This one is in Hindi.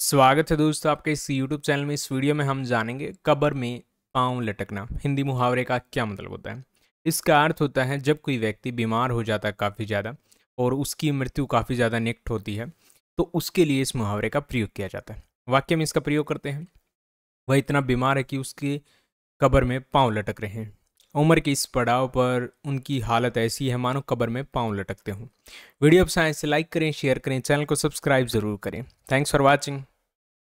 स्वागत है दोस्तों आपके इस यूट्यूब चैनल में इस वीडियो में हम जानेंगे कबर में पाँव लटकना हिंदी मुहावरे का क्या मतलब होता है इसका अर्थ होता है जब कोई व्यक्ति बीमार हो जाता है काफ़ी ज़्यादा और उसकी मृत्यु काफ़ी ज़्यादा निकट होती है तो उसके लिए इस मुहावरे का प्रयोग किया जाता है वाक्य में इसका प्रयोग करते हैं वह इतना बीमार है कि उसके कबर में पाँव लटक रहे हैं उम्र के इस पड़ाव पर उनकी हालत ऐसी है मानो कबर में पाँव लटकते हों वीडियो अब साइंस से लाइक करें शेयर करें चैनल को सब्सक्राइब ज़रूर करें थैंक्स फॉर वॉचिंग